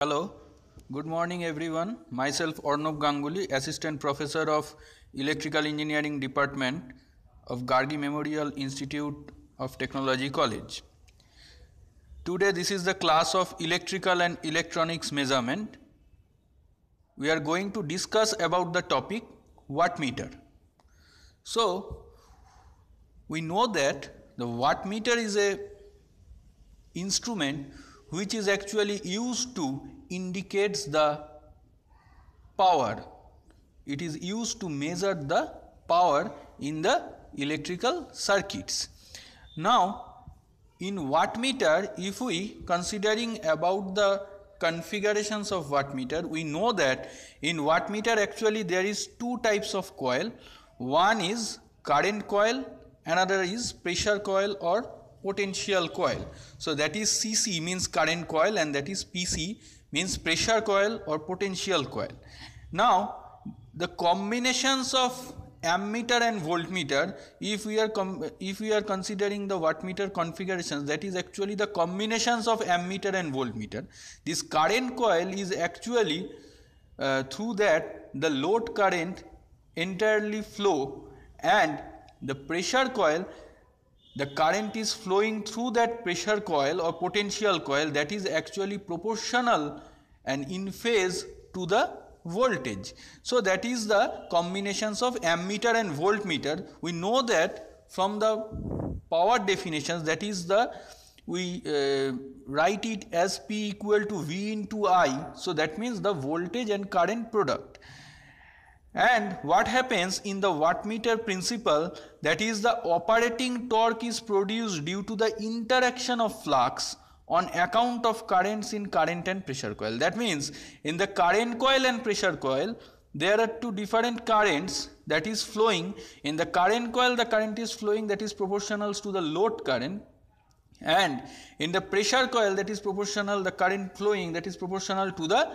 Hello, good morning everyone. Myself Ornob Ganguly, Assistant Professor of Electrical Engineering Department of Gargi Memorial Institute of Technology College. Today this is the class of electrical and electronics measurement. We are going to discuss about the topic wattmeter. So, we know that the wattmeter is a instrument which is actually used to indicates the power. It is used to measure the power in the electrical circuits. Now in wattmeter if we considering about the configurations of wattmeter we know that in wattmeter actually there is two types of coil one is current coil another is pressure coil or potential coil. So that is CC means current coil and that is PC means pressure coil or potential coil. Now the combinations of ammeter and voltmeter if we are if we are considering the wattmeter configurations that is actually the combinations of ammeter and voltmeter this current coil is actually uh, through that the load current entirely flow and the pressure coil the current is flowing through that pressure coil or potential coil that is actually proportional and in phase to the voltage. So that is the combinations of ammeter and voltmeter. We know that from the power definitions that is the we uh, write it as P equal to V into I. So that means the voltage and current product. And what happens in the wattmeter principle that is the operating torque is produced due to the interaction of flux on account of currents in current and pressure coil. That means in the current coil and pressure coil there are two different currents that is flowing. In the current coil the current is flowing that is proportional to the load current and in the pressure coil that is proportional the current flowing that is proportional to the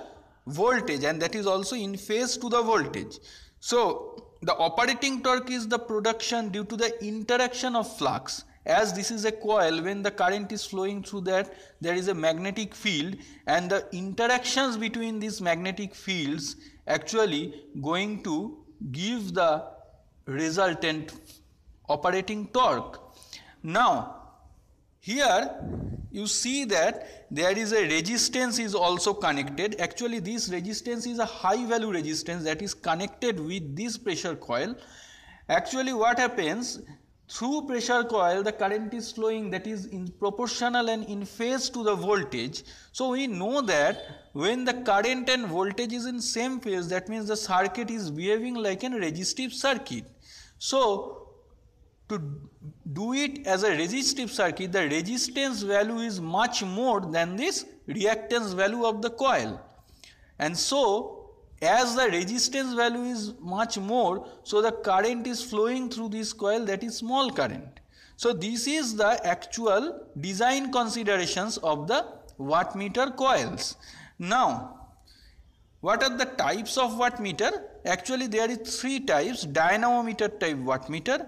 voltage and that is also in phase to the voltage. So the operating torque is the production due to the interaction of flux as this is a coil when the current is flowing through that there is a magnetic field and the interactions between these magnetic fields actually going to give the resultant operating torque. Now here you see that there is a resistance is also connected. Actually this resistance is a high value resistance that is connected with this pressure coil. Actually what happens through pressure coil the current is flowing that is in proportional and in phase to the voltage. So we know that when the current and voltage is in same phase that means the circuit is behaving like an resistive circuit. So to do it as a resistive circuit, the resistance value is much more than this reactance value of the coil. And so, as the resistance value is much more, so the current is flowing through this coil that is small current. So, this is the actual design considerations of the wattmeter coils. Now, what are the types of wattmeter? Actually, there is three types, dynamometer type wattmeter,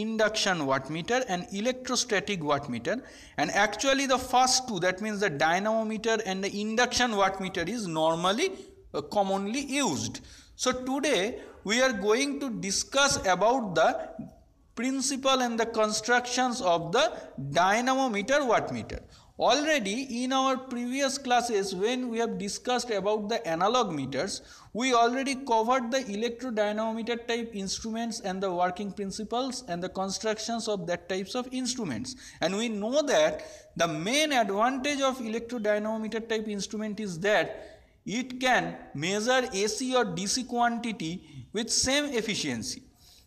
induction wattmeter and electrostatic wattmeter and actually the first two that means the dynamometer and the induction wattmeter is normally uh, commonly used. So today we are going to discuss about the principle and the constructions of the dynamometer wattmeter. Already in our previous classes when we have discussed about the analog meters, we already covered the electrodynamometer type instruments and the working principles and the constructions of that types of instruments. And we know that the main advantage of electrodynamometer type instrument is that it can measure AC or DC quantity with same efficiency.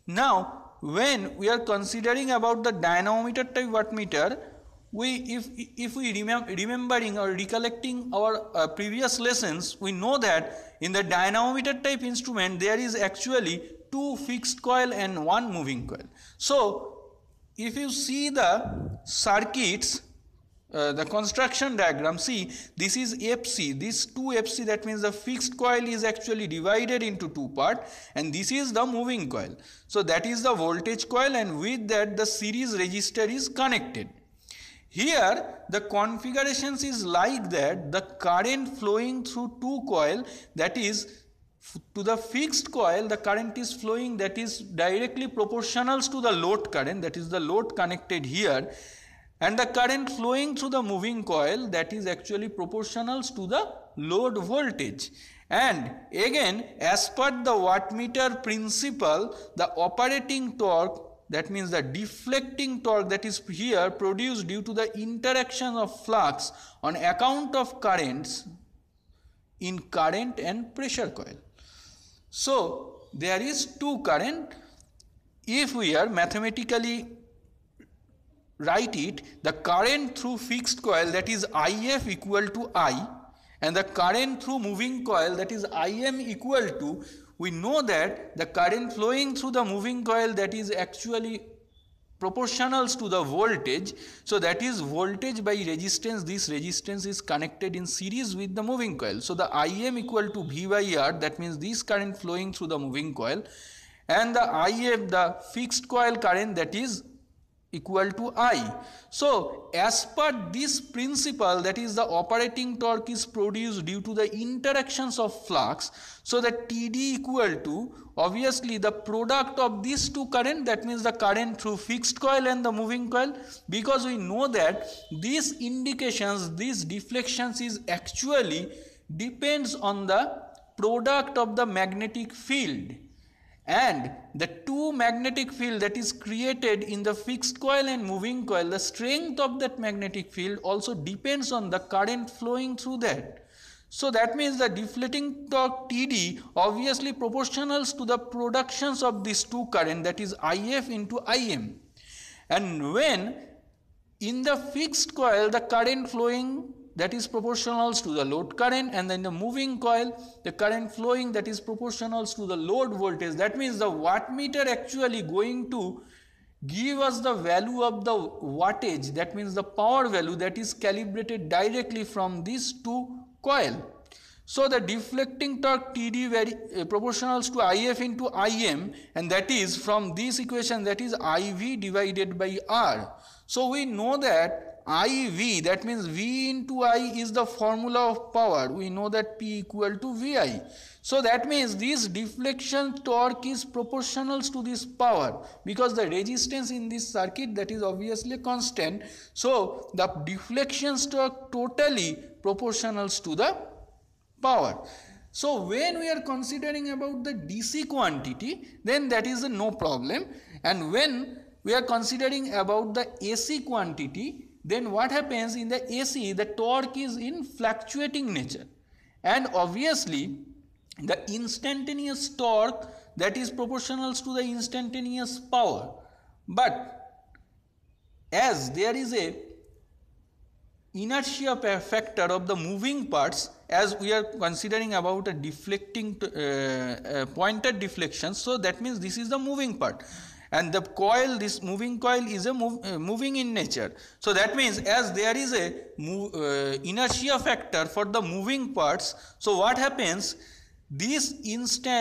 Now when we are considering about the dynamometer type wattmeter, we if if we remember remembering or recollecting our uh, previous lessons we know that in the dynamometer type instrument there is actually two fixed coil and one moving coil so if you see the circuits uh, the construction diagram see this is fc this 2 fc that means the fixed coil is actually divided into two part and this is the moving coil so that is the voltage coil and with that the series resistor is connected here the configurations is like that the current flowing through two coil that is to the fixed coil the current is flowing that is directly proportional to the load current that is the load connected here and the current flowing through the moving coil that is actually proportional to the load voltage and again as per the wattmeter principle the operating torque that means the deflecting torque that is here produced due to the interaction of flux on account of currents in current and pressure coil. So there is two current if we are mathematically write it the current through fixed coil that is IF equal to I and the current through moving coil that is Im equal to we know that the current flowing through the moving coil that is actually proportional to the voltage so that is voltage by resistance this resistance is connected in series with the moving coil so the Im equal to V by R that means this current flowing through the moving coil and the If the fixed coil current that is equal to I. So as per this principle that is the operating torque is produced due to the interactions of flux. So the TD equal to obviously the product of these two current that means the current through fixed coil and the moving coil because we know that these indications these deflections is actually depends on the product of the magnetic field and the two magnetic field that is created in the fixed coil and moving coil the strength of that magnetic field also depends on the current flowing through that so that means the deflating torque TD obviously proportional to the productions of these two current that is IF into IM and when in the fixed coil the current flowing that is proportional to the load current and then the moving coil the current flowing that is proportional to the load voltage that means the wattmeter actually going to give us the value of the wattage that means the power value that is calibrated directly from these two coil. So the deflecting torque TD uh, proportional to IF into IM and that is from this equation that is IV divided by R. So we know that IV that means V into I is the formula of power we know that P equal to VI so that means this deflection torque is proportional to this power because the resistance in this circuit that is obviously constant so the deflection torque totally proportional to the power so when we are considering about the DC quantity then that is no problem and when we are considering about the AC quantity then what happens in the AC the torque is in fluctuating nature and obviously the instantaneous torque that is proportional to the instantaneous power but as there is a inertia factor of the moving parts as we are considering about a deflecting uh, uh, pointer deflection so that means this is the moving part and the coil this moving coil is a move, uh, moving in nature so that means as there is a uh, inertia factor for the moving parts so what happens this insta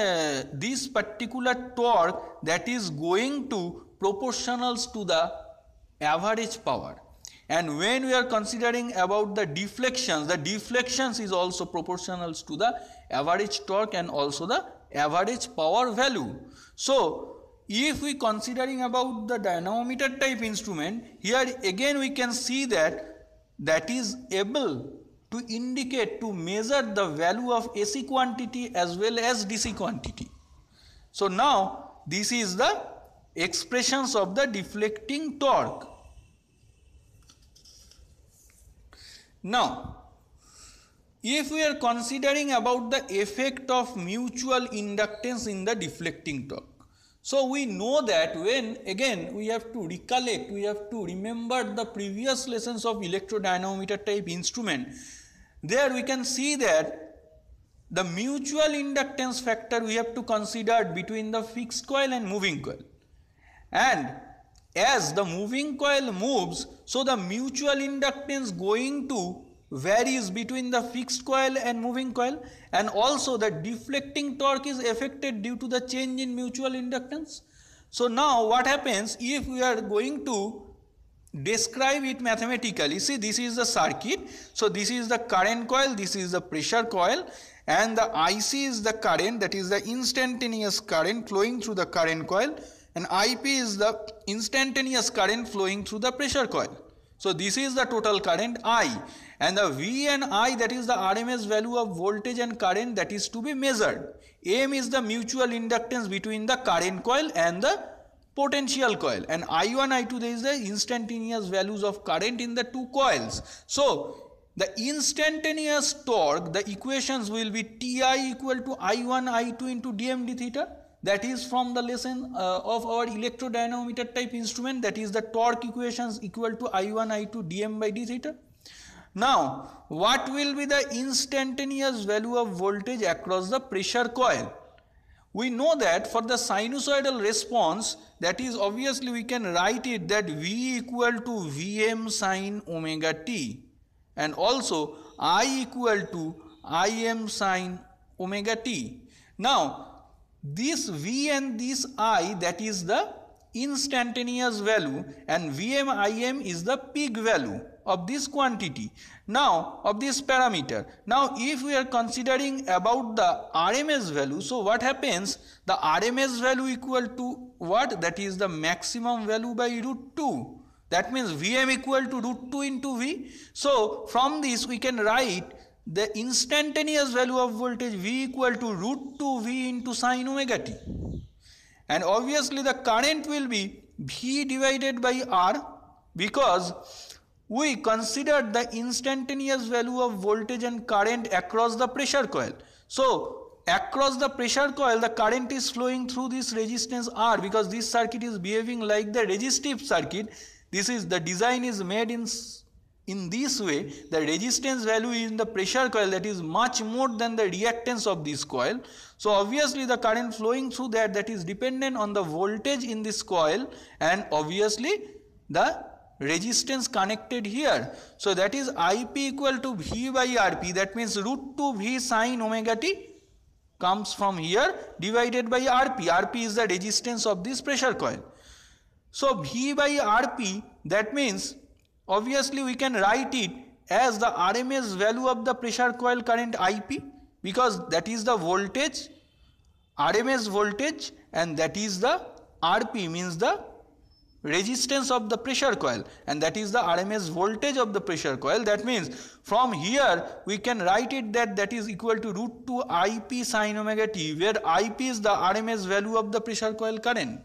this particular torque that is going to proportionals to the average power and when we are considering about the deflections the deflections is also proportionals to the average torque and also the average power value so if we considering about the dynamometer type instrument here again we can see that that is able to indicate to measure the value of AC quantity as well as DC quantity so now this is the expressions of the deflecting torque now if we are considering about the effect of mutual inductance in the deflecting torque so we know that when again we have to recollect, we have to remember the previous lessons of dynamometer type instrument. There we can see that the mutual inductance factor we have to consider between the fixed coil and moving coil. And as the moving coil moves, so the mutual inductance going to varies between the fixed coil and moving coil and also the deflecting torque is affected due to the change in mutual inductance. So now what happens if we are going to describe it mathematically see this is the circuit so this is the current coil this is the pressure coil and the IC is the current that is the instantaneous current flowing through the current coil and IP is the instantaneous current flowing through the pressure coil so this is the total current I and the V and I that is the RMS value of voltage and current that is to be measured. M is the mutual inductance between the current coil and the potential coil and I1 I2 there is the instantaneous values of current in the two coils. So the instantaneous torque the equations will be Ti equal to I1 I2 into dmd theta that is from the lesson uh, of our dynamometer type instrument that is the torque equations equal to I1 I2 dm by d theta. Now, what will be the instantaneous value of voltage across the pressure coil? We know that for the sinusoidal response, that is obviously we can write it that V equal to Vm sine omega t and also I equal to Im sine omega t. Now, this V and this I that is the instantaneous value and Vm Im is the peak value of this quantity now of this parameter now if we are considering about the RMS value so what happens the RMS value equal to what that is the maximum value by root 2 that means Vm equal to root 2 into V so from this we can write the instantaneous value of voltage V equal to root 2 V into sine omega t and obviously the current will be V divided by R because we considered the instantaneous value of voltage and current across the pressure coil. So across the pressure coil the current is flowing through this resistance R because this circuit is behaving like the resistive circuit. This is the design is made in in this way the resistance value in the pressure coil that is much more than the reactance of this coil. So obviously the current flowing through that that is dependent on the voltage in this coil and obviously the resistance connected here. So that is Ip equal to V by Rp. That means root 2 V sine omega t comes from here divided by Rp. Rp is the resistance of this pressure coil. So V by Rp that means obviously we can write it as the RMS value of the pressure coil current Ip because that is the voltage RMS voltage and that is the Rp means the resistance of the pressure coil and that is the RMS voltage of the pressure coil that means from here we can write it that that is equal to root 2 IP sine omega t where IP is the RMS value of the pressure coil current.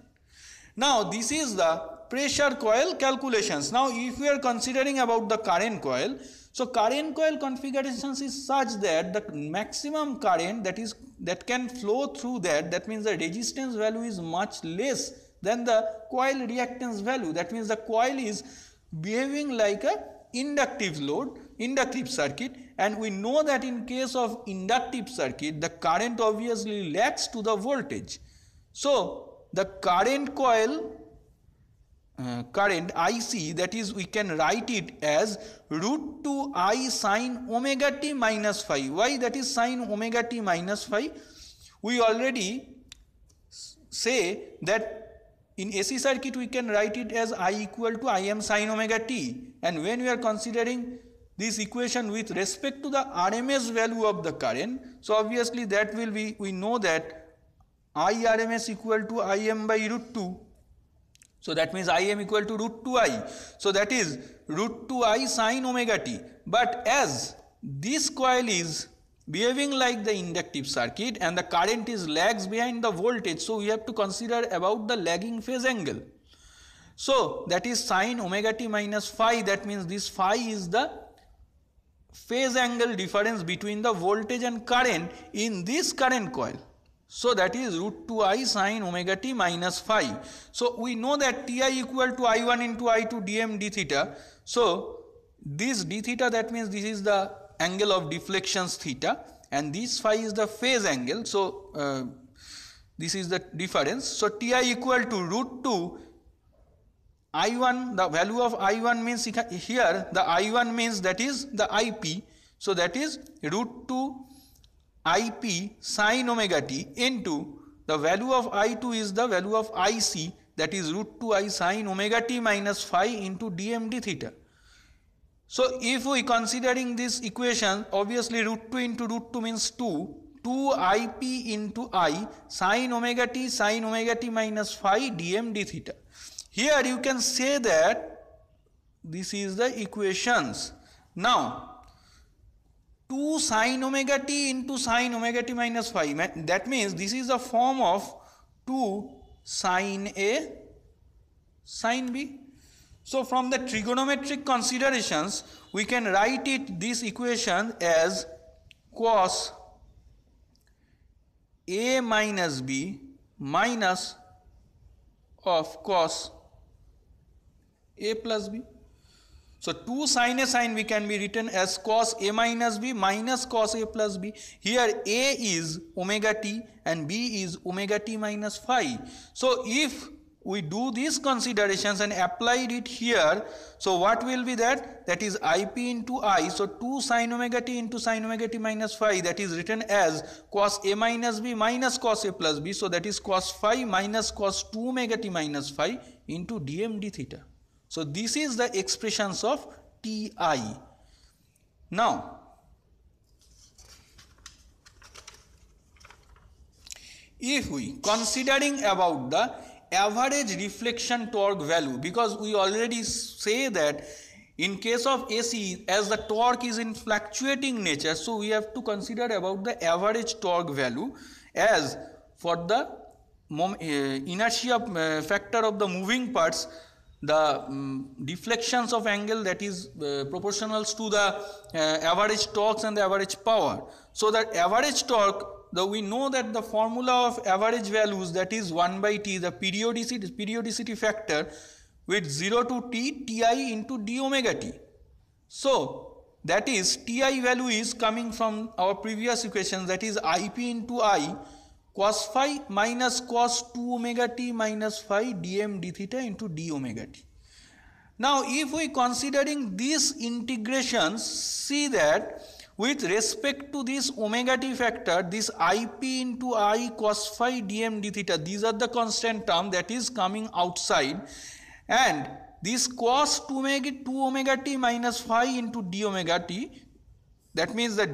Now this is the pressure coil calculations. Now if we are considering about the current coil so current coil configurations is such that the maximum current that is that can flow through that that means the resistance value is much less then the coil reactance value. That means the coil is behaving like a inductive load, inductive circuit and we know that in case of inductive circuit the current obviously lags to the voltage. So the current coil uh, current IC that is we can write it as root 2 I sine omega t minus phi. Why that is sine omega t minus phi? We already say that in AC circuit, we can write it as I equal to Im sine omega t. And when we are considering this equation with respect to the RMS value of the current, so obviously that will be, we know that I RMS equal to Im by root 2. So that means I am equal to root 2i. So that is root 2i sine omega t. But as this coil is behaving like the inductive circuit and the current is lags behind the voltage so we have to consider about the lagging phase angle. So that is sine omega t minus phi that means this phi is the phase angle difference between the voltage and current in this current coil. So that is root 2i sine omega t minus phi. So we know that ti equal to i1 into i2 dm d theta. So this d theta that means this is the angle of deflections theta and this phi is the phase angle. So, uh, this is the difference. So, Ti equal to root 2 I1 the value of I1 means here the I1 means that is the IP. So, that is root 2 IP sine omega t into the value of I2 is the value of IC that is root 2 I sine omega t minus phi into dmd theta. So if we considering this equation, obviously root 2 into root 2 means 2. 2ip into i sine omega t sine omega t minus phi dm d theta. Here you can say that this is the equations. Now 2 sine omega t into sine omega t minus phi that means this is the form of 2 sine a sine b so from the trigonometric considerations, we can write it this equation as cos a minus b minus of cos a plus b. So 2 sine a sine we can be written as cos a minus b minus cos a plus b. Here a is omega t and b is omega t minus phi. So if we do these considerations and applied it here so what will be that that is ip into i so 2 sine omega t into sine omega t minus phi that is written as cos a minus b minus cos a plus b so that is cos phi minus cos 2 omega t minus phi into dm d theta so this is the expressions of ti now if we considering about the average reflection torque value because we already say that in case of AC as the torque is in fluctuating nature so we have to consider about the average torque value as for the uh, inertia uh, factor of the moving parts the um, deflections of angle that is uh, proportional to the uh, average torques and the average power so that average torque though we know that the formula of average values that is 1 by t the periodicity periodicity factor with 0 to t ti into d omega t so that is ti value is coming from our previous equation that is ip into i cos phi minus cos 2 omega t minus phi dm d theta into d omega t now if we considering these integrations see that with respect to this omega t factor, this Ip into I cos phi dm d theta, these are the constant term that is coming outside and this cos 2 omega, 2 omega t minus phi into d omega t that means the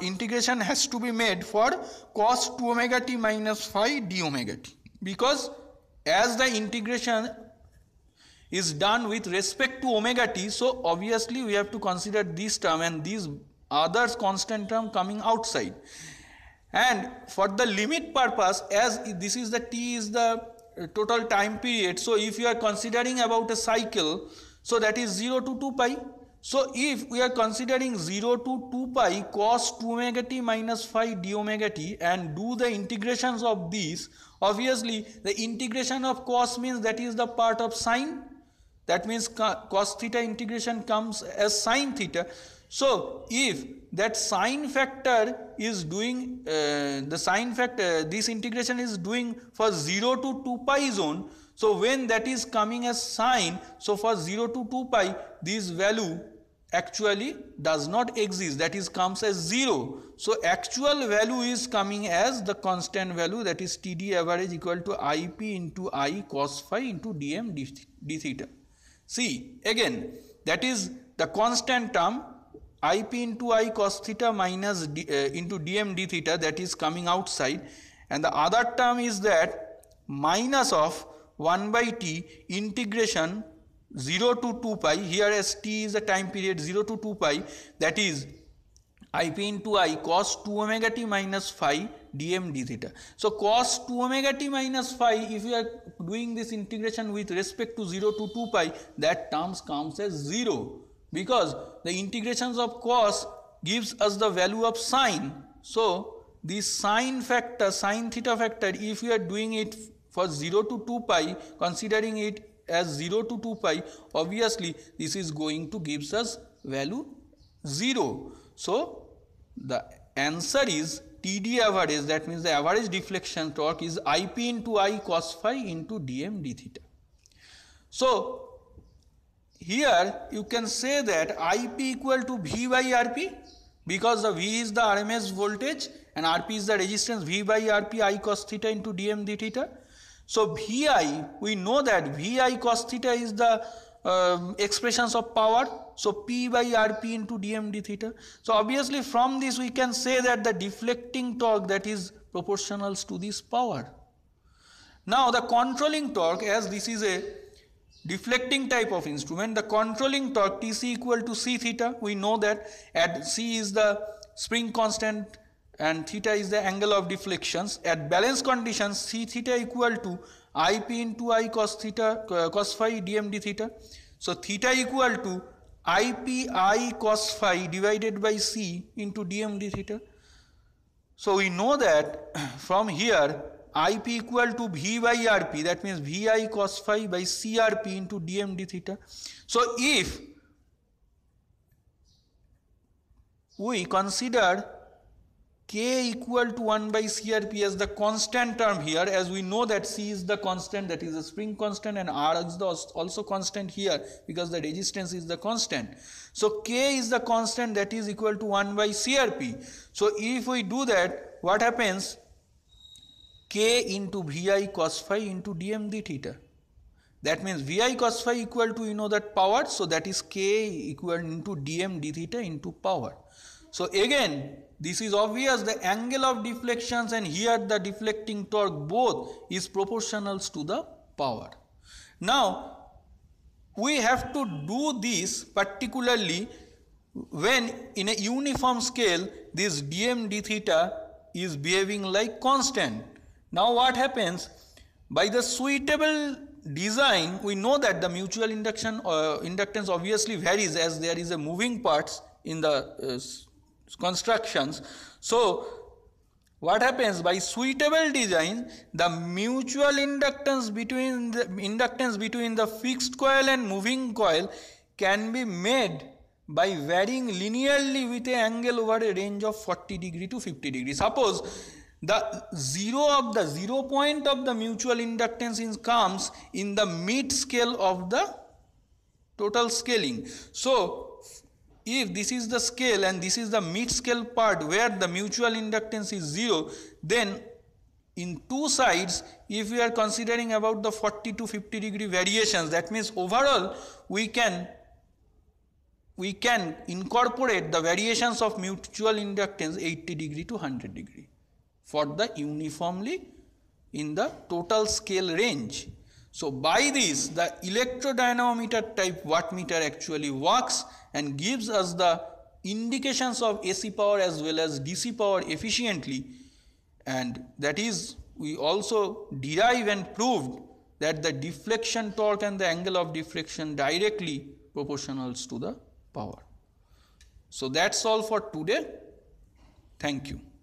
integration has to be made for cos 2 omega t minus phi d omega t because as the integration is done with respect to omega t so obviously we have to consider this term and these others constant term coming outside and for the limit purpose as this is the t is the uh, total time period so if you are considering about a cycle so that is 0 to 2 pi so if we are considering 0 to 2 pi cos 2 omega t minus phi d omega t and do the integrations of these obviously the integration of cos means that is the part of sine that means cos theta integration comes as sine theta so, if that sine factor is doing uh, the sine factor uh, this integration is doing for 0 to 2 pi zone. So, when that is coming as sine so for 0 to 2 pi this value actually does not exist that is comes as 0. So, actual value is coming as the constant value that is TD average equal to IP into I cos phi into dm d, d theta. See again that is the constant term ip into i cos theta minus d, uh, into dm d theta that is coming outside and the other term is that minus of 1 by t integration 0 to 2 pi here as t is the time period 0 to 2 pi that is ip into i cos 2 omega t minus phi dm d theta. So cos 2 omega t minus phi if you are doing this integration with respect to 0 to 2 pi that terms comes as 0 because the integrations of cos gives us the value of sine. So this sine factor, sine theta factor, if we are doing it for 0 to 2 pi, considering it as 0 to 2 pi, obviously this is going to gives us value 0. So the answer is TD average, that means the average deflection torque is IP into I cos phi into dm d theta. So here you can say that IP equal to V by RP because the V is the RMS voltage and RP is the resistance V by RP I cos theta into dm d theta. So VI, we know that VI cos theta is the uh, expressions of power. So P by RP into dm d theta. So obviously from this we can say that the deflecting torque that is proportional to this power. Now the controlling torque as this is a deflecting type of instrument, the controlling torque Tc equal to C theta, we know that at C is the spring constant and theta is the angle of deflections. At balance conditions, C theta equal to Ip into I cos theta uh, cos phi dmd theta. So, theta equal to Ip I cos phi divided by C into dmd theta. So, we know that from here IP equal to V by RP that means VI cos phi by CRP into D M D theta. So if we consider K equal to 1 by CRP as the constant term here as we know that C is the constant that is the spring constant and R is the also constant here because the resistance is the constant. So K is the constant that is equal to 1 by CRP. So if we do that what happens k into vi cos phi into dm d theta. That means vi cos phi equal to you know that power so that is k equal into dm d theta into power. So again this is obvious the angle of deflections and here the deflecting torque both is proportional to the power. Now we have to do this particularly when in a uniform scale this dm d theta is behaving like constant now what happens? By the suitable design, we know that the mutual induction uh, inductance obviously varies as there is a moving parts in the uh, constructions. So what happens by suitable design the mutual inductance between the inductance between the fixed coil and moving coil can be made by varying linearly with an angle over a range of 40 degree to 50 degree. Suppose the zero of the zero point of the mutual inductance in comes in the mid scale of the total scaling. So if this is the scale and this is the mid scale part where the mutual inductance is zero then in two sides if we are considering about the 40 to 50 degree variations that means overall we can we can incorporate the variations of mutual inductance 80 degree to 100 degree for the uniformly in the total scale range. So by this the electrodynamometer type wattmeter actually works and gives us the indications of AC power as well as DC power efficiently and that is we also derive and proved that the deflection torque and the angle of deflection directly proportionals to the power. So that's all for today. Thank you.